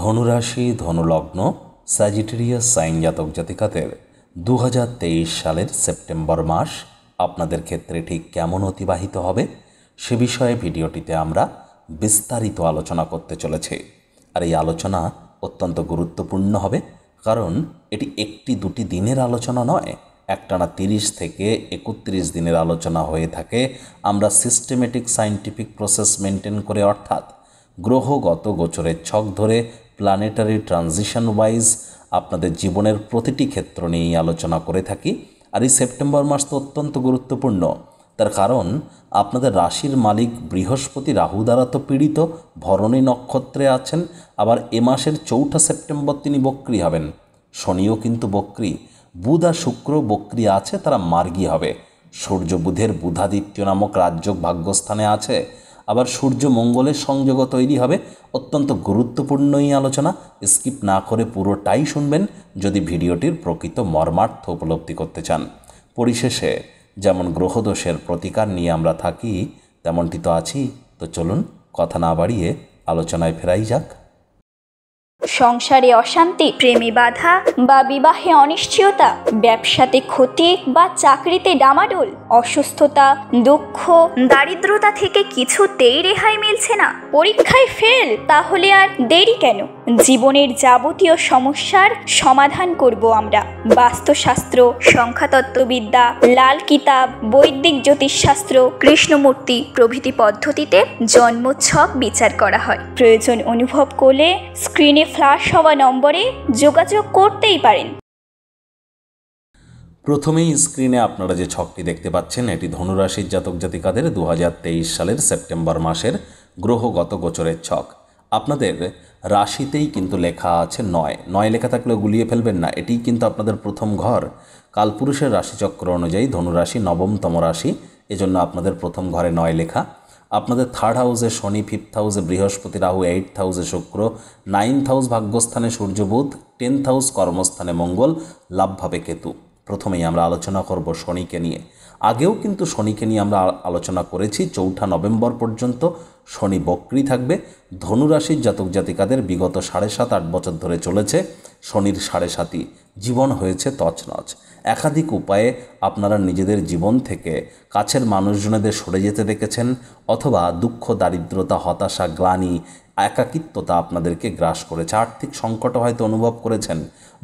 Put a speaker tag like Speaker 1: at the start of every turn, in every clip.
Speaker 1: ধনুরাশি ধনুলগ্ন Sagittarius sign জাতক জাতিকাদের দু সালের সেপ্টেম্বর মাস আপনাদের ক্ষেত্রে ঠিক কেমন অতিবাহিত হবে সে বিষয়ে ভিডিওটিতে আমরা বিস্তারিত আলোচনা করতে চলেছি আর এই আলোচনা অত্যন্ত গুরুত্বপূর্ণ হবে কারণ এটি একটি দুটি দিনের আলোচনা নয় একটানা তিরিশ থেকে একত্রিশ দিনের আলোচনা হয়ে থাকে আমরা সিস্টেমেটিক সাইন্টিফিক প্রসেস মেনটেন করে অর্থাৎ গ্রহগত গোচরের ছক ধরে প্ল্যানেটারি ট্রানজিশন ওয়াইজ আপনাদের জীবনের প্রতিটি ক্ষেত্র নিয়েই আলোচনা করে থাকি আর এই সেপ্টেম্বর মাস তো অত্যন্ত গুরুত্বপূর্ণ তার কারণ আপনাদের রাশির মালিক বৃহস্পতি রাহু দ্বারা তো পীড়িত ভরণী নক্ষত্রে আছেন আবার এ মাসের চৌঠা সেপ্টেম্বর তিনি বক্রি হবেন শনিও কিন্তু বক্রি বুধ আর শুক্র বক্রি আছে তারা মার্গী হবে সূর্য বুধের বুধাদিত্য নামক রাজ্য ভাগ্যস্থানে আছে আবার সূর্য মঙ্গলের সংযোগও তৈরি হবে অত্যন্ত গুরুত্বপূর্ণ এই আলোচনা স্কিপ না করে পুরোটাই শুনবেন যদি ভিডিওটির প্রকৃত মর্মার্থ উপলব্ধি করতে চান পরিশেষে যেমন গ্রহদোষের প্রতিকার নিয়ে আমরা থাকি তেমনটি তো আছি তো চলুন কথা না বাড়িয়ে আলোচনায় ফেরাই যাক সংসারে অশান্তি প্রেমে বাধা বা বিবাহে অনিশ্চয়তা ব্যবসাতে ক্ষতি বা চাকরিতে ডামাডোল অসুস্থতা দুঃখ দারিদ্রতা থেকে কিছুতেই রেহাই মিলছে না পরীক্ষায় ফেল তাহলে আর দেরি কেন জীবনের যাবতীয় সমস্যার সমাধান করব আমরা বাস্তুশাস্ত্র সংখ্যাতত্ত্ববিদ্যা লাল কিতাব বৈদিক জ্যোতিষশাস্ত্র কৃষ্ণমূর্তি প্রভৃতি পদ্ধতিতে জন্মোৎসব বিচার করা হয় প্রয়োজন অনুভব করলে স্ক্রিনে ফ্ল্যাশ হওয়া নম্বরে যোগাযোগ করতেই পারেন প্রথমেই স্ক্রিনে আপনারা যে ছকটি দেখতে পাচ্ছেন এটি ধনুরাশির জাতক জাতিকাদের দু সালের সেপ্টেম্বর মাসের গ্রহগত গোচরের ছক আপনাদের রাশিতেই কিন্তু লেখা আছে নয় নয় লেখা থাকলে গুলিয়ে ফেলবেন না এটি কিন্তু আপনাদের প্রথম ঘর কালপুরুষের রাশিচক্র অনুযায়ী ধনুরাশি নবমতম রাশি এজন্য আপনাদের প্রথম ঘরে নয় লেখা আপনাদের থার্ড হাউসে শনি ফিফথ হাউসে বৃহস্পতি রাহু এইট হাউসে শুক্র নাইনথ হাউস ভাগ্যস্থানে সূর্যবোধ টেন্থ হাউস কর্মস্থানে মঙ্গল লাভভাবে কেতু প্রথমেই আমরা আলোচনা করব শনিকে নিয়ে আগেও কিন্তু শনিকে নিয়ে আমরা আলোচনা করেছি চৌঠা নভেম্বর পর্যন্ত শনি বক্রি থাকবে ধনুরাশির জাতক জাতিকাদের বিগত সাড়ে সাত আট বছর ধরে চলেছে শনির সাড়ে সাতই জীবন হয়েছে তছনছ একাধিক উপায়ে আপনারা নিজেদের জীবন থেকে কাছের মানুষজনেদের সরে যেতে দেখেছেন অথবা দুঃখ দারিদ্রতা হতাশা গ্লানি একাকিত্বতা আপনাদেরকে গ্রাস করেছে আর্থিক সংকট হয়তো অনুভব করেছেন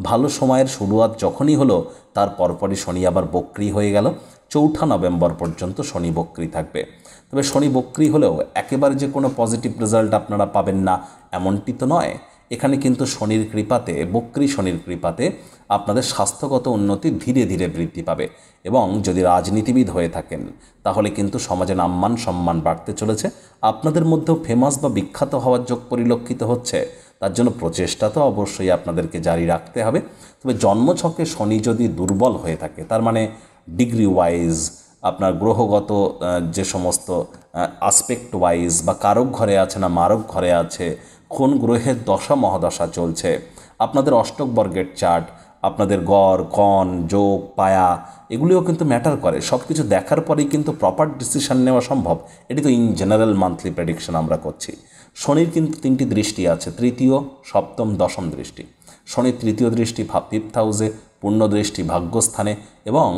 Speaker 1: ভালো সময়ের শুরুয়াত যখনই হলো তার পরপরই শনি আবার বক্রি হয়ে গেল চৌঠা নভেম্বর পর্যন্ত শনি বক্রি থাকবে তবে শনি বক্রি হলেও একেবারে যে কোনো পজিটিভ রেজাল্ট আপনারা পাবেন না এমনটি তো নয় এখানে কিন্তু শনির কৃপাতে বক্রি শনির কৃপাতে আপনাদের স্বাস্থ্যগত উন্নতি ধীরে ধীরে বৃদ্ধি পাবে এবং যদি রাজনীতিবিদ হয়ে থাকেন তাহলে কিন্তু সমাজে নাম্মান সম্মান বাড়তে চলেছে আপনাদের মধ্যেও ফেমাস বা বিখ্যাত হওয়ার যোগ পরিলক্ষিত হচ্ছে তার জন্য প্রচেষ্টা তো অবশ্যই আপনাদেরকে জারি রাখতে হবে তবে জন্মছকে শনি যদি দুর্বল হয়ে থাকে তার মানে ডিগ্রি ওয়াইজ আপনার গ্রহগত যে সমস্ত আসপেক্ট ওয়াইজ বা কারক ঘরে আছে না মারক ঘরে আছে কোন গ্রহের দশা মহাদশা চলছে আপনাদের অষ্টক বর্গের চার্ট আপনাদের গড় কন যোগ পায়া এগুলিও কিন্তু ম্যাটার করে সব কিছু দেখার পরেই কিন্তু প্রপার ডিসিশন নেওয়া সম্ভব এটি তো ইন জেনারেল মান্থলি প্রেডিকশন আমরা করছি শনির তিনটি দৃষ্টি আছে তৃতীয় সপ্তম দশম দৃষ্টি শনির তৃতীয় দৃষ্টি ফিফথ হাউসে পূর্ণ দৃষ্টি ভাগ্যস্থানে এবং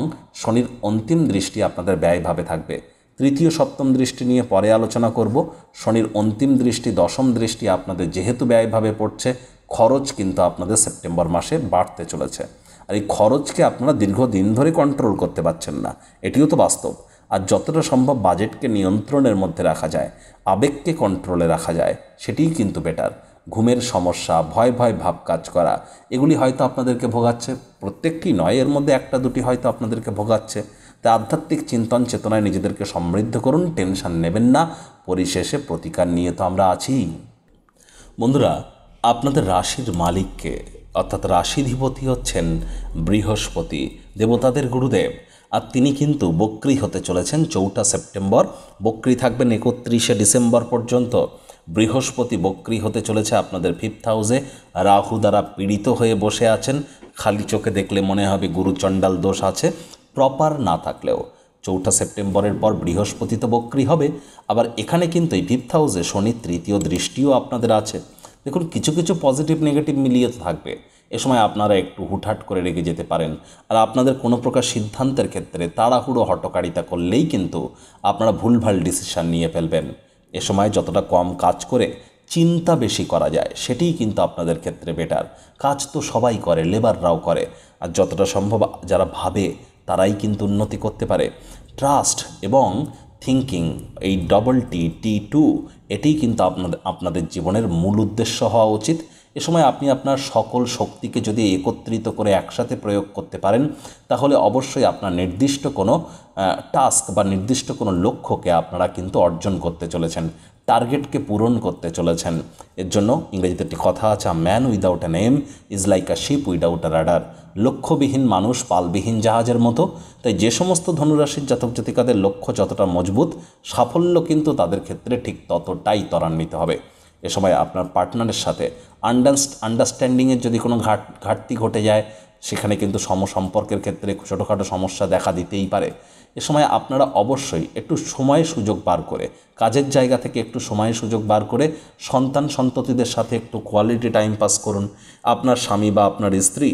Speaker 1: শনির অন্তিম দৃষ্টি আপনাদের ব্যয়ভাবে থাকবে তৃতীয় সপ্তম দৃষ্টি নিয়ে পরে আলোচনা করব শনির অন্তিম দৃষ্টি দশম দৃষ্টি আপনাদের যেহেতু ব্যয়ভাবে পড়ছে খরচ কিন্তু আপনাদের সেপ্টেম্বর মাসে বাড়তে চলেছে আর এই খরচকে আপনারা দীর্ঘদিন ধরে কন্ট্রোল করতে পারছেন না এটিও তো বাস্তব আর যতটা সম্ভব বাজেটকে নিয়ন্ত্রণের মধ্যে রাখা যায় আবেগকে কন্ট্রোলে রাখা যায় সেটিই কিন্তু বেটার ঘুমের সমস্যা ভয় ভয় ভাব কাজ করা এগুলি হয়তো আপনাদেরকে ভোগাচ্ছে প্রত্যেকটি নয় এর মধ্যে একটা দুটি হয়তো আপনাদেরকে ভোগাচ্ছে তাই আধ্যাত্মিক চিন্তন চেতনায় নিজেদেরকে সমৃদ্ধ করুন টেনশন নেবেন না পরিশেষে প্রতিকার নিয়ে তো আমরা আছি বন্ধুরা আপনাদের রাশির মালিককে অর্থাৎ রাশিধিপতি হচ্ছেন বৃহস্পতি দেবতাদের গুরুদেব আর তিনি কিন্তু বক্রি হতে চলেছেন চৌঠা সেপ্টেম্বর বক্রি থাকবেন একত্রিশে ডিসেম্বর পর্যন্ত বৃহস্পতি বক্রি হতে চলেছে আপনাদের ফিফথ হাউসে রাহু দ্বারা পীড়িত হয়ে বসে আছেন খালি চোখে দেখলে মনে হবে গুরু চণ্ডাল দোষ আছে প্রপার না থাকলেও চৌঠা সেপ্টেম্বরের পর বৃহস্পতি তো বক্রি হবে আবার এখানে কিন্তু এই ফিফথ হাউসে শনির তৃতীয় দৃষ্টিও আপনাদের আছে দেখুন কিছু কিছু পজিটিভ নেগেটিভ মিলিয়ে তো থাকবে এ সময় আপনারা একটু হুটহাট করে রেগে যেতে পারেন আর আপনাদের কোনো প্রকার সিদ্ধান্তের ক্ষেত্রে তাড়াহুড়ো হটকারিতা করলেই কিন্তু আপনারা ভুলভাল ডিসিশান নিয়ে ফেলবেন এ সময় যতটা কম কাজ করে চিন্তা বেশি করা যায় সেটিই কিন্তু আপনাদের ক্ষেত্রে বেটার কাজ তো সবাই করে লেবাররাও করে আর যতটা সম্ভব যারা ভাবে তারাই কিন্তু উন্নতি করতে পারে ট্রাস্ট এবং থিঙ্কিং এই ডবল টি টি টু এটি কিন্তু আপনাদের আপনাদের জীবনের মূল উদ্দেশ্য হওয়া উচিত এ সময় আপনি আপনার সকল শক্তিকে যদি একত্রিত করে একসাথে প্রয়োগ করতে পারেন তাহলে অবশ্যই আপনার নির্দিষ্ট কোনো টাস্ক বা নির্দিষ্ট কোনো লক্ষ্যকে আপনারা কিন্তু অর্জন করতে চলেছেন টার্গেটকে পূরণ করতে চলেছেন এর জন্য ইংরেজিতে একটি কথা আছে man without a name is like a ship without a rudder লক্ষ্যবিহীন মানুষ পালবিহীন জাহাজের মতো তাই যে সমস্ত ধনুরাশির জাতক জাতিকাদের লক্ষ্য যতটা মজবুত সাফল্য কিন্তু তাদের ক্ষেত্রে ঠিক ততটাই ত্বরান্বিত হবে এ সময় আপনার পার্টনারের সাথে আন্ডারস্ট্যান্ডিংয়ের যদি কোনো ঘাট ঘাটতি ঘটে যায় সেখানে কিন্তু সমসম্পর্কের ক্ষেত্রে ছোটোখাটো সমস্যা দেখা দিতেই পারে এ সময় আপনারা অবশ্যই একটু সময় সুযোগ বার করে কাজের জায়গা থেকে একটু সময় সুযোগ বার করে সন্তান সন্ততিদের সাথে একটু কোয়ালিটি টাইম পাস করুন আপনার স্বামী বা আপনার স্ত্রী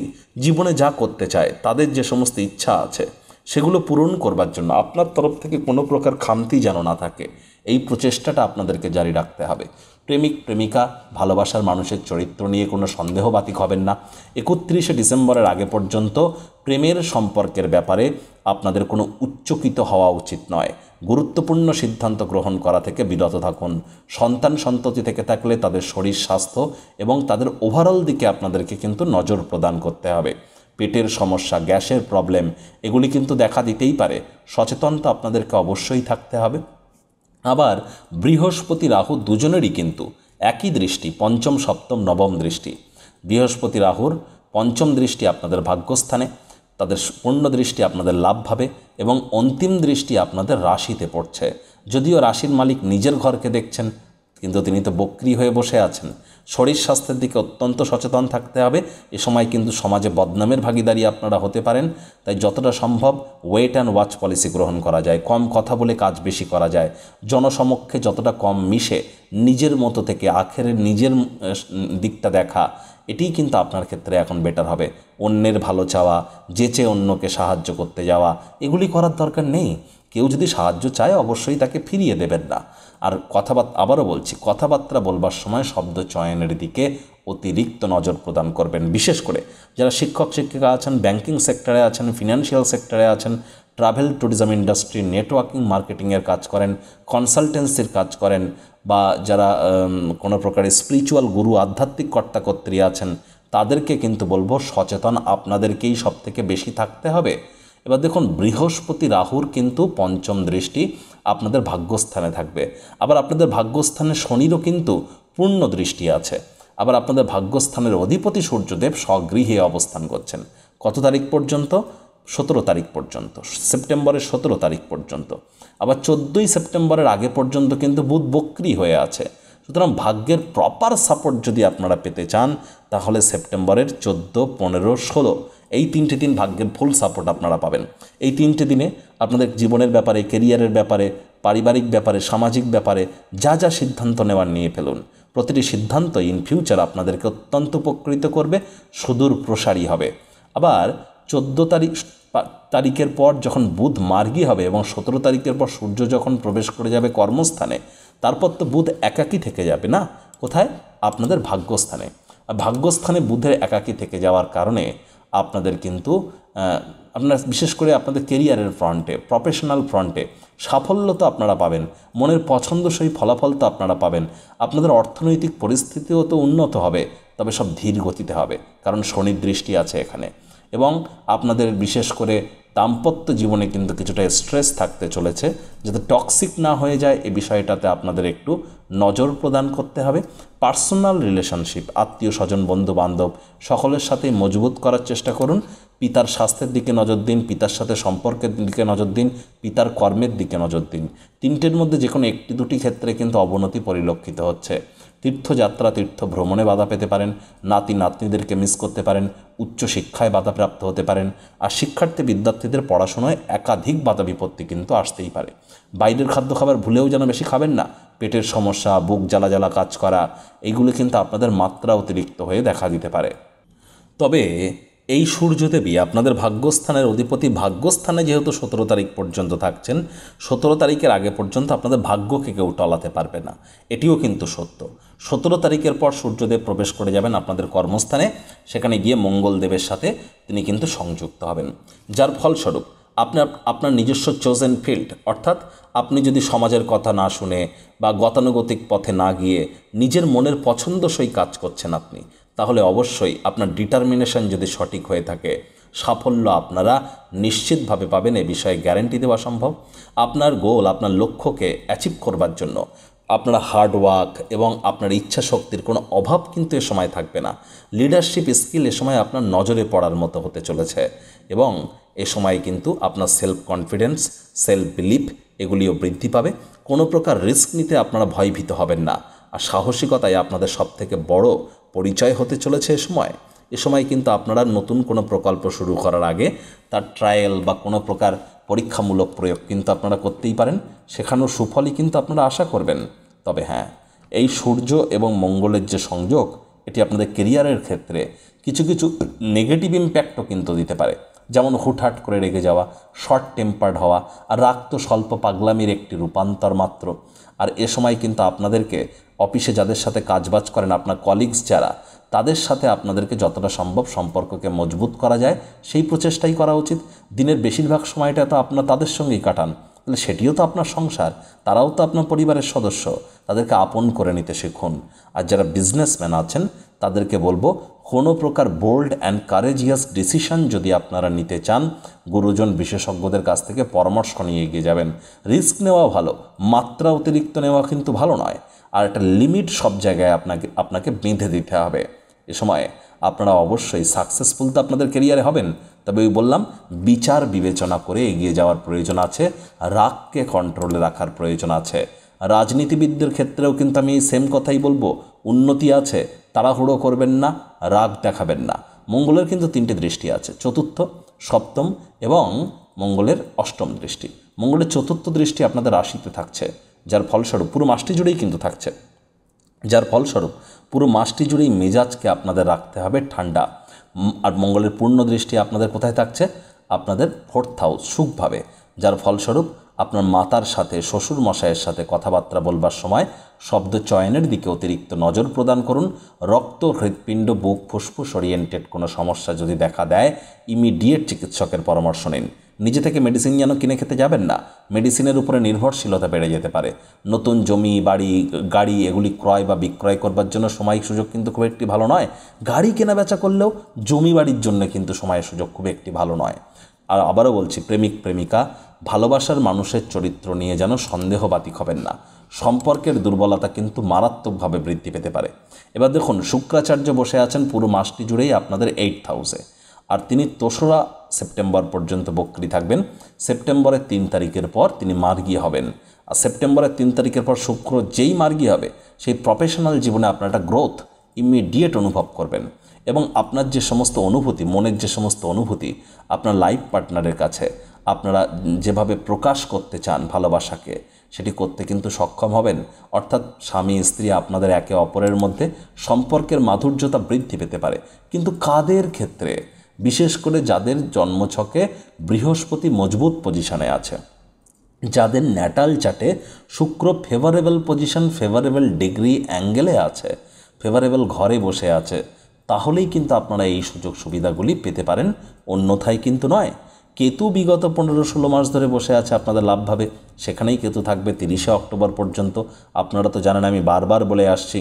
Speaker 1: জীবনে যা করতে চায় তাদের যে সমস্ত ইচ্ছা আছে সেগুলো পূরণ করবার জন্য আপনার তরফ থেকে কোনো প্রকার খামতি যেন না থাকে এই প্রচেষ্টাটা আপনাদেরকে জারি রাখতে হবে প্রেমিক প্রেমিকা ভালোবাসার মানুষের চরিত্র নিয়ে কোনো সন্দেহবাতিক হবেন না একত্রিশে ডিসেম্বরের আগে পর্যন্ত প্রেমের সম্পর্কের ব্যাপারে আপনাদের কোনো উচ্চকিত হওয়া উচিত নয় গুরুত্বপূর্ণ সিদ্ধান্ত গ্রহণ করা থেকে বিরত থাকুন সন্তান সন্ততি থেকে থাকলে তাদের শরীর স্বাস্থ্য এবং তাদের ওভারঅল দিকে আপনাদেরকে কিন্তু নজর প্রদান করতে হবে পেটের সমস্যা গ্যাসের প্রবলেম এগুলি কিন্তু দেখা দিতেই পারে সচেতন তো আপনাদেরকে অবশ্যই থাকতে হবে আবার বৃহস্পতি রাহু দুজনেরই কিন্তু একই দৃষ্টি পঞ্চম সপ্তম নবম দৃষ্টি বৃহস্পতি রাহুর পঞ্চম দৃষ্টি আপনাদের ভাগ্যস্থানে তাদের পূর্ণ দৃষ্টি আপনাদের লাভভাবে এবং অন্তিম দৃষ্টি আপনাদের রাশিতে পড়ছে যদিও রাশির মালিক নিজের ঘরকে দেখছেন কিন্তু তিনি তো বক্রি হয়ে বসে আছেন শরীর স্বাস্থ্যের দিকে অত্যন্ত সচেতন থাকতে হবে এ সময় কিন্তু সমাজে বদনামের ভাগিদারি আপনারা হতে পারেন তাই যতটা সম্ভব ওয়েট অ্যান্ড ওয়াচ পলিসি গ্রহণ করা যায় কম কথা বলে কাজ বেশি করা যায় জনসমক্ষে যতটা কম মিশে নিজের মতো থেকে আখের নিজের দিকটা দেখা এটিই কিন্তু আপনার ক্ষেত্রে এখন বেটার হবে অন্যের ভালো চাওয়া যেচে অন্যকে সাহায্য করতে যাওয়া এগুলি করার দরকার নেই কেউ যদি সাহায্য চায় অবশ্যই তাকে ফিরিয়ে দেবেন না আর কথাবার্তা আবারও বলছি কথাবার্তা বলবার সময় শব্দ চয়নের দিকে অতিরিক্ত নজর প্রদান করবেন বিশেষ করে যারা শিক্ষক শিক্ষিকা আছেন ব্যাংকিং সেক্টরে আছেন ফিনান্সিয়াল সেক্টরে আছেন ট্রাভেল ট্যুরিজম ইন্ডাস্ট্রি নেটওয়ার্কিং মার্কেটিংয়ের কাজ করেন কনসালটেন্সির কাজ করেন বা যারা কোনো প্রকারের স্পিরিচুয়াল গুরু আধ্যাত্মিক কর্তাকর্ত্রী আছেন তাদেরকে কিন্তু বলবো সচেতন আপনাদেরকেই সব থেকে বেশি থাকতে হবে এবার দেখুন বৃহস্পতি রাহুর কিন্তু পঞ্চম দৃষ্টি আপনাদের ভাগ্যস্থানে থাকবে আবার আপনাদের ভাগ্যস্থানে শনিরও কিন্তু পূর্ণ দৃষ্টি আছে আবার আপনাদের ভাগ্যস্থানের অধিপতি সূর্যদেব স্বগৃহে অবস্থান করছেন কত তারিখ পর্যন্ত সতেরো তারিখ পর্যন্ত সেপ্টেম্বরের সতেরো তারিখ পর্যন্ত আবার চোদ্দোই সেপ্টেম্বরের আগে পর্যন্ত কিন্তু বুধ বক্রি হয়ে আছে সুতরাং ভাগ্যের প্রপার সাপোর্ট যদি আপনারা পেতে চান তাহলে সেপ্টেম্বরের চোদ্দো পনেরো ষোলো এই তিনটে দিন ভাগ্যের ফুল সাপোর্ট আপনারা পাবেন এই তিনটে দিনে আপনাদের জীবনের ব্যাপারে কেরিয়ারের ব্যাপারে পারিবারিক ব্যাপারে সামাজিক ব্যাপারে যা যা সিদ্ধান্ত নেওয়ার নিয়ে ফেলুন প্রতিটি সিদ্ধান্ত ইন ফিউচার আপনাদেরকে অত্যন্ত উপকৃত করবে সুদূর প্রসারী হবে আবার চোদ্দো তারিখ তারিখের পর যখন বুধ মার্গী হবে এবং সতেরো তারিখের পর সূর্য যখন প্রবেশ করে যাবে কর্মস্থানে তারপর তো বুধ একাকী থেকে যাবে না কোথায় আপনাদের ভাগ্যস্থানে ভাগ্যস্থানে বুধের একাকী থেকে যাওয়ার কারণে আপনাদের কিন্তু আপনার বিশেষ করে আপনাদের কেরিয়ারের ফ্রন্টে প্রফেশনাল ফ্রন্টে সাফল্য তো আপনারা পাবেন মনের পছন্দসই ফলাফল তো আপনারা পাবেন আপনাদের অর্থনৈতিক পরিস্থিতিও তো উন্নত হবে তবে সব ধীর গতিতে হবে কারণ শনির দৃষ্টি আছে এখানে এবং আপনাদের বিশেষ করে দাম্পত্য জীবনে কিন্তু কিছুটা স্ট্রেস থাকতে চলেছে যাতে টক্সিক না হয়ে যায় এ বিষয়টাতে আপনাদের একটু নজর প্রদান করতে হবে পার্সোনাল রিলেশনশিপ আত্মীয় স্বজন বন্ধু বান্ধব সকলের সাথেই মজবুত করার চেষ্টা করুন পিতার স্বাস্থ্যের দিকে নজর দিন পিতার সাথে সম্পর্কের দিকে নজর দিন পিতার কর্মের দিকে নজর দিন তিনটের মধ্যে যে কোনো একটি দুটি ক্ষেত্রে কিন্তু অবনতি পরিলক্ষিত হচ্ছে তীর্থযাত্রা তীর্থ ভ্রমণে বাধা পেতে পারেন নাতি নাতনিদেরকে মিস করতে পারেন উচ্চশিক্ষায় বাধাপ্রাপ্ত হতে পারেন আর শিক্ষার্থী বিদ্যার্থীদের পড়াশোনায় একাধিক বাধা বিপত্তি কিন্তু আসতেই পারে বাইরের খাদ্য খাবার ভুলেও যেন বেশি খাবেন না পেটের সমস্যা বুক জ্বালা জ্বালা কাজ করা এগুলি কিন্তু আপনাদের মাত্রা অতিরিক্ত হয়ে দেখা দিতে পারে তবে এই সূর্যদেবী আপনাদের ভাগ্যস্থানের অধিপতি ভাগ্যস্থানে যেহেতু সতেরো তারিখ পর্যন্ত থাকছেন সতেরো তারিখের আগে পর্যন্ত আপনাদের ভাগ্যকে কেউ টলাতে পারবে না এটিও কিন্তু সত্য সতেরো তারিখের পর সূর্যদেব প্রবেশ করে যাবেন আপনাদের কর্মস্থানে সেখানে গিয়ে মঙ্গলদেবের সাথে তিনি কিন্তু সংযুক্ত হবেন যার ফলস্বরূপ আপনার আপনার নিজস্ব চোজেন ফিল্ড অর্থাৎ আপনি যদি সমাজের কথা না শুনে বা গতানুগতিক পথে না গিয়ে নিজের মনের পছন্দসই কাজ করছেন আপনি তাহলে অবশ্যই আপনার ডিটারমিনেশন যদি সঠিক হয়ে থাকে সাফল্য আপনারা নিশ্চিতভাবে পাবেন এ বিষয়ে গ্যারেন্টি দেওয়া সম্ভব আপনার গোল আপনার লক্ষ্যকে অ্যাচিভ করবার জন্য আপনার হার্ড ওয়ার্ক এবং আপনার ইচ্ছা শক্তির কোনো অভাব কিন্তু এ সময় থাকবে না লিডারশিপ স্কিল এ সময় আপনার নজরে পড়ার মতো হতে চলেছে এবং এ সময় কিন্তু আপনার সেলফ কনফিডেন্স সেলফ বিলিফ এগুলিও বৃদ্ধি পাবে কোনো প্রকার রিস্ক নিতে আপনারা ভয়ভীত হবেন না আর সাহসিকতাই আপনাদের সবথেকে বড় পরিচয় হতে চলেছে এ সময় এ সময় কিন্তু আপনারা নতুন কোনো প্রকল্প শুরু করার আগে তার ট্রায়াল বা কোনো প্রকার পরীক্ষামূলক প্রয়োগ কিন্তু আপনারা করতেই পারেন সেখানেও সুফলই কিন্তু আপনারা আশা করবেন তবে হ্যাঁ এই সূর্য এবং মঙ্গলের যে সংযোগ এটি আপনাদের কেরিয়ারের ক্ষেত্রে কিছু কিছু নেগেটিভ ইম্প্যাক্টও কিন্তু দিতে পারে যেমন হুটহাট করে রেগে যাওয়া শর্ট টেম্পার্ড হওয়া আর রাগ তো স্বল্প পাগলামির একটি রূপান্তর মাত্র আর এ সময় কিন্তু আপনাদেরকে অফিসে যাদের সাথে কাজবাজ করেন আপনার কলিগস যারা তাদের সাথে আপনাদেরকে যতটা সম্ভব সম্পর্ককে মজবুত করা যায় সেই প্রচেষ্টাই করা উচিত দিনের বেশিরভাগ সময়টা তো আপনার তাদের সঙ্গেই কাটান তাহলে সেটিও তো আপনার সংসার তারাও তো আপনার পরিবারের সদস্য তাদেরকে আপন করে নিতে শিখুন আর যারা বিজনেসম্যান আছেন তাদেরকে বলবো কোনো প্রকার বোল্ড অ্যান্ড কারেজিয়াস ডিসিশন যদি আপনারা নিতে চান গুরুজন বিশেষজ্ঞদের কাছ থেকে পরামর্শ নিয়ে এগিয়ে যাবেন রিস্ক নেওয়া ভালো মাত্রা অতিরিক্ত নেওয়া কিন্তু ভালো নয় আর একটা লিমিট সব জায়গায় আপনাকে আপনাকে বেঁধে দিতে হবে এ সময় আপনারা অবশ্যই সাকসেসফুল তো আপনাদের কেরিয়ারে হবেন তবে ওই বললাম বিচার বিবেচনা করে এগিয়ে যাওয়ার প্রয়োজন আছে রাগকে কন্ট্রোলে রাখার প্রয়োজন আছে রাজনীতিবিদদের ক্ষেত্রেও কিন্তু আমি সেম কথাই বলবো উন্নতি আছে তাড়াহুড়ো করবেন না রাগ দেখাবেন না মঙ্গলের কিন্তু তিনটি দৃষ্টি আছে চতুর্থ সপ্তম এবং মঙ্গলের অষ্টম দৃষ্টি মঙ্গলের চতুর্থ দৃষ্টি আপনাদের রাশিতে থাকছে যার ফলস্বরূপ পুরো মাসটি জুড়েই কিন্তু থাকছে যার ফলস্বরূপ পুরো মাসটি জুড়েই মেজাজকে আপনাদের রাখতে হবে ঠান্ডা আর মঙ্গলের পূর্ণ দৃষ্টি আপনাদের কোথায় থাকছে আপনাদের ফোর্থ হাউস সুখভাবে যার ফলস্বরূপ আপনার মাতার সাথে শ্বশুর মশাইয়ের সাথে কথাবার্তা বলবার সময় শব্দ চয়নের দিকে অতিরিক্ত নজর প্রদান করুন রক্ত হৃৎপিণ্ড বুক ফুসফুস ওরিয়েন্টেড কোনো সমস্যা যদি দেখা দেয় ইমিডিয়েট চিকিৎসকের পরামর্শ নিন নিজে থেকে মেডিসিন যেন কিনে খেতে যাবেন না মেডিসিনের উপরে নির্ভরশীলতা বেড়ে যেতে পারে নতুন জমি বাড়ি গাড়ি এগুলি ক্রয় বা বিক্রয় করবার জন্য সময় সুযোগ কিন্তু খুব একটি ভালো নয় গাড়ি কেনা বেচা করলেও জমি বাড়ির জন্য কিন্তু সময় সুযোগ খুব একটি ভালো নয় আর আবারও বলছি প্রেমিক প্রেমিকা ভালোবাসার মানুষের চরিত্র নিয়ে যেন সন্দেহবাতিক হবেন না সম্পর্কের দুর্বলতা কিন্তু মারাত্মকভাবে বৃদ্ধি পেতে পারে এবার দেখুন শুক্রাচার্য বসে আছেন পুরো মাসটি জুড়েই আপনাদের এইট হাউসে আর তিনি তোসরা সেপ্টেম্বর পর্যন্ত বক্রি থাকবেন সেপ্টেম্বরের তিন তারিখের পর তিনি মার্গী হবেন আর সেপ্টেম্বরের তিন তারিখের পর শুক্র যেই মার্গী হবে সেই প্রফেশনাল জীবনে আপনার একটা গ্রোথ ইমিডিয়েট অনুভব করবেন এবং আপনার যে সমস্ত অনুভূতি মনের যে সমস্ত অনুভূতি আপনার লাইফ পার্টনারের কাছে আপনারা যেভাবে প্রকাশ করতে চান ভালোবাসাকে সেটি করতে কিন্তু সক্ষম হবেন অর্থাৎ স্বামী স্ত্রী আপনাদের একে অপরের মধ্যে সম্পর্কের মাধুর্যতা বৃদ্ধি পেতে পারে কিন্তু কাদের ক্ষেত্রে বিশেষ করে যাদের জন্মছকে বৃহস্পতি মজবুত পজিশনে আছে যাদের ন্যাটাল চাটে শুক্র ফেভারেবল পজিশন ফেভারেবল ডিগ্রি অ্যাঙ্গেলে আছে ফেভারেবল ঘরে বসে আছে তাহলেই কিন্তু আপনারা এই সুযোগ সুবিধাগুলি পেতে পারেন অন্যথায় কিন্তু নয় কেতু বিগত পনেরো ষোলো মাস ধরে বসে আছে আপনাদের লাভ হবে সেখানেই কেতু থাকবে তিরিশে অক্টোবর পর্যন্ত আপনারা তো জানেন আমি বারবার বলে আসছি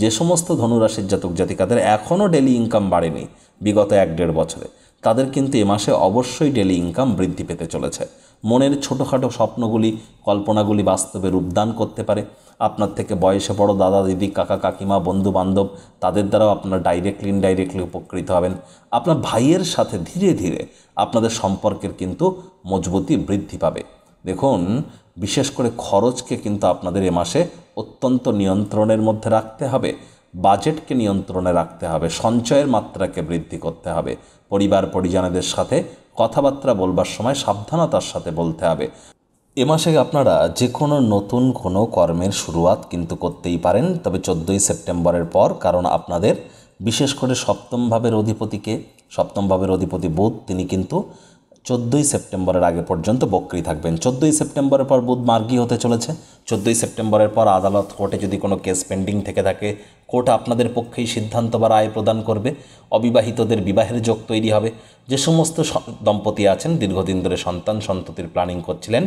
Speaker 1: যে সমস্ত ধনুরাশির জাতক জাতিকাদের এখনও ডেলি ইনকাম বাড়েনি বিগত এক দেড় বছরে তাদের কিন্তু এ মাসে অবশ্যই ডেলি ইনকাম বৃদ্ধি পেতে চলেছে মনের ছোটোখাটো স্বপ্নগুলি কল্পনাগুলি বাস্তবে রূপদান করতে পারে আপনার থেকে বয়সে বড় দাদা দিদি কাকা কাকিমা বন্ধু বান্ধব তাদের দ্বারাও আপনার ডাইরেক্টলি ইনডাইরেক্টলি উপকৃত হবেন আপনার ভাইয়ের সাথে ধীরে ধীরে আপনাদের সম্পর্কের কিন্তু মজবুতি বৃদ্ধি পাবে দেখুন বিশেষ করে খরচকে কিন্তু আপনাদের এ মাসে অত্যন্ত নিয়ন্ত্রণের মধ্যে রাখতে হবে বাজেটকে নিয়ন্ত্রণে রাখতে হবে সঞ্চয়ের মাত্রাকে বৃদ্ধি করতে হবে পরিবার পরিজনেদের সাথে কথাবার্তা বলবার সময় সাবধানতার সাথে বলতে হবে এ মাসে আপনারা যে কোনো নতুন কোনো কর্মের শুরুয়াত কিন্তু করতেই পারেন তবে চোদ্দোই সেপ্টেম্বরের পর কারণ আপনাদের বিশেষ করে সপ্তমভাবের অধিপতিকে সপ্তমভাবের অধিপতি বোধ তিনি কিন্তু চোদ্দোই সেপ্টেম্বরের আগে পর্যন্ত বক্রি থাকবেন চোদ্দোই সেপ্টেম্বরের পর বুধ মার্গি হতে চলেছে চোদ্দোই সেপ্টেম্বরের পর আদালত কোর্টে যদি কোনো কেস পেন্ডিং থেকে থাকে কোর্ট আপনাদের পক্ষেই সিদ্ধান্ত বা রায় প্রদান করবে অবিবাহিতদের বিবাহের যোগ তৈরি হবে যে সমস্ত দম্পতি আছেন দীর্ঘদিন ধরে সন্তান সন্ততির প্ল্যানিং করছিলেন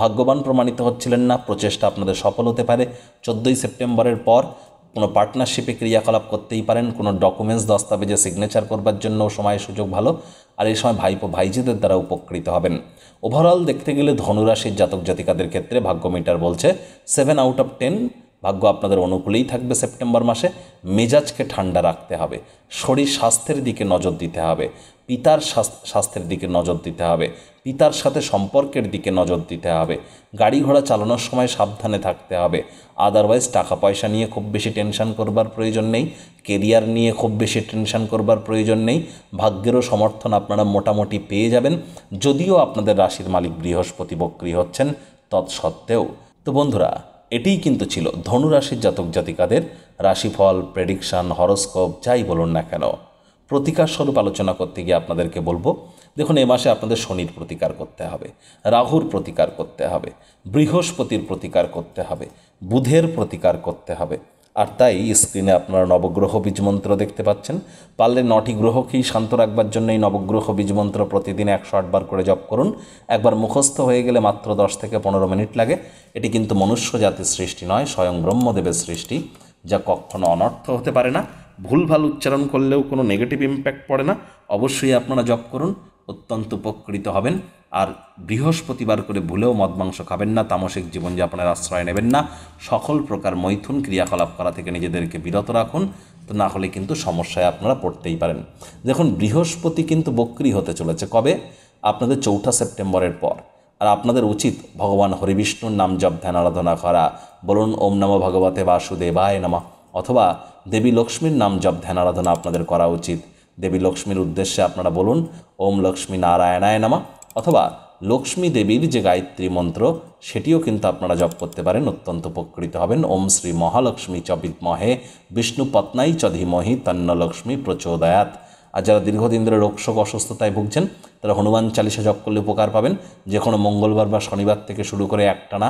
Speaker 1: ভাগ্যবান প্রমাণিত হচ্ছিলেন না প্রচেষ্টা আপনাদের সফল হতে পারে চোদ্দোই সেপ্টেম্বরের পর কোনো পার্টনারশিপে ক্রিয়াকলাপ করতেই পারেন কোনো ডকুমেন্টস দস্তাবেজে সিগনেচার করবার জন্য সময় সুযোগ ভালো আর এই সময় ভাইপো ভাইজিদের দ্বারা উপকৃত হবেন ওভারঅল দেখতে গেলে ধনুরাশির জাতক জাতিকাদের ক্ষেত্রে ভাগ্য মিটার বলছে সেভেন আউট অফ টেন ভাগ্য আপনাদের অনুকূলেই থাকবে সেপ্টেম্বর মাসে মেজাজকে ঠান্ডা রাখতে হবে শরীর স্বাস্থ্যের দিকে নজর দিতে হবে পিতার স্বাস্থ্যের দিকে নজর দিতে হবে পিতার সাথে সম্পর্কের দিকে নজর দিতে হবে গাড়ি ঘোড়া চালানোর সময় সাবধানে থাকতে হবে আদারওয়াইজ টাকা পয়সা নিয়ে খুব বেশি টেনশন করবার প্রয়োজন নেই কেরিয়ার নিয়ে খুব বেশি টেনশন করবার প্রয়োজন নেই ভাগ্যেরও সমর্থন আপনারা মোটামুটি পেয়ে যাবেন যদিও আপনাদের রাশির মালিক বৃহস্পতি বক্রী হচ্ছেন তৎসত্ত্বেও তো বন্ধুরা এটিই কিন্তু ছিল ধনুরাশির জাতক জাতিকাদের রাশিফল প্রেডিকশান হরস্কোপ যাই বলুন না কেন প্রতিকার স্বরূপ আলোচনা করতে গিয়ে আপনাদেরকে বলবো দেখুন এ মাসে আপনাদের শনির প্রতিকার করতে হবে রাহুর প্রতিকার করতে হবে বৃহস্পতির প্রতিকার করতে হবে বুধের প্রতিকার করতে হবে আর তাই স্ক্রিনে আপনারা নবগ্রহ বীজমন্ত্র দেখতে পাচ্ছেন পারলে নটি গ্রহকেই শান্ত রাখবার জন্য এই নবগ্রহ বীজমন্ত্র প্রতিদিন একশো আটবার করে জপ করুন একবার মুখস্থ হয়ে গেলে মাত্র দশ থেকে পনেরো মিনিট লাগে এটি কিন্তু মনুষ্য জাতির সৃষ্টি নয় স্বয়ং ব্রহ্মদেবের সৃষ্টি যা কখনো অনর্থ হতে পারে না ভুলভাল উচ্চারণ করলেও কোনো নেগেটিভ ইম্প্যাক্ট পড়ে না অবশ্যই আপনারা জপ করুন অত্যন্ত উপকৃত হবেন আর বৃহস্পতিবার করে ভুলেও মদ মাংস খাবেন না তামসিক জীবনযাপনের আশ্রয় নেবেন না সকল প্রকার মৈথুন ক্রিয়াকলাপ করা থেকে নিজেদেরকে বিরত রাখুন তো না হলে কিন্তু সমস্যায় আপনারা পড়তেই পারেন দেখুন বৃহস্পতি কিন্তু বক্রি হতে চলেছে কবে আপনাদের চৌঠা সেপ্টেম্বরের পর আর আপনাদের উচিত ভগবান হরিবিষ্ণুর নাম জপ ধ্যান আরাধনা করা বলুন ওম নম ভগবতে বাসুদেবায় নমা অথবা দেবী লক্ষ্মীর নাম জপ ধ্যান আরাধনা আপনাদের করা উচিত দেবী লক্ষ্মীর উদ্দেশ্যে আপনারা বলুন ওম লক্ষ্মী নারায়ণায় নামা অথবা লক্ষ্মী দেবীর যে গায়ত্রী মন্ত্র সেটিও কিন্তু আপনারা জপ করতে পারেন অত্যন্ত উপকৃত হবেন ওম শ্রী মহালক্ষ্মী মহে বিষ্ণু পত্নাই চধিমহি তন্নলক্ষ্মী প্রচোদয়াত আর যারা দীর্ঘদিন ধরে রোগশোক অসুস্থতায় ভুগছেন তারা হনুমান চালিশা জপ করলে উপকার পাবেন যে কোনো মঙ্গলবার বা শনিবার থেকে শুরু করে একটানা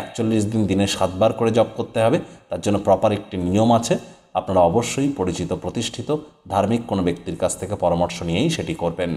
Speaker 1: একচল্লিশ দিন দিনে সাতবার করে জপ করতে হবে তার জন্য প্রপার একটি নিয়ম আছে আপনারা অবশ্যই পরিচিত প্রতিষ্ঠিত ধার্মিক কোনো ব্যক্তির কাছ থেকে পরামর্শ নিয়েই সেটি করবেন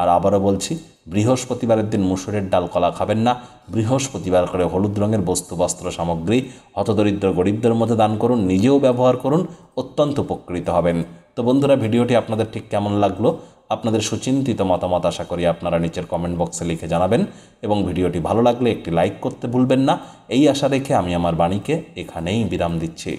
Speaker 1: আর আবারও বলছি বৃহস্পতিবারের দিন মুসুরের ডাল কলা খাবেন না বৃহস্পতিবার করে হলুদ রঙের বস্তু বস্ত্র সামগ্রী হতদরিদ্র গরিবদের মধ্যে দান করুন নিজেও ব্যবহার করুন অত্যন্ত উপকৃত হবেন তো বন্ধুরা ভিডিওটি আপনাদের ঠিক কেমন লাগলো আপনাদের সুচিন্তিত মতামত আশা করি আপনারা নিচের কমেন্ট বক্সে লিখে জানাবেন এবং ভিডিওটি ভালো লাগলে একটি লাইক করতে ভুলবেন না এই আশা রেখে আমি আমার বাণীকে এখানেই বিরাম দিচ্ছি